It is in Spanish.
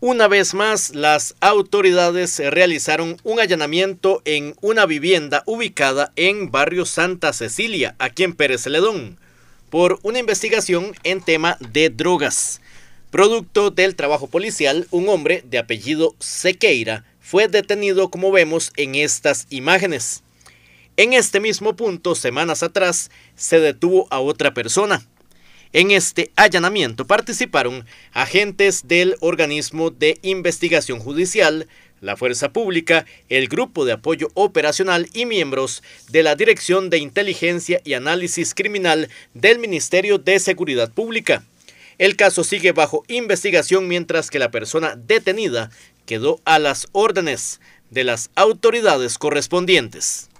Una vez más, las autoridades realizaron un allanamiento en una vivienda ubicada en Barrio Santa Cecilia, aquí en Pérez Ledón, por una investigación en tema de drogas. Producto del trabajo policial, un hombre de apellido Sequeira fue detenido como vemos en estas imágenes. En este mismo punto, semanas atrás, se detuvo a otra persona. En este allanamiento participaron agentes del organismo de investigación judicial, la Fuerza Pública, el Grupo de Apoyo Operacional y miembros de la Dirección de Inteligencia y Análisis Criminal del Ministerio de Seguridad Pública. El caso sigue bajo investigación mientras que la persona detenida quedó a las órdenes de las autoridades correspondientes.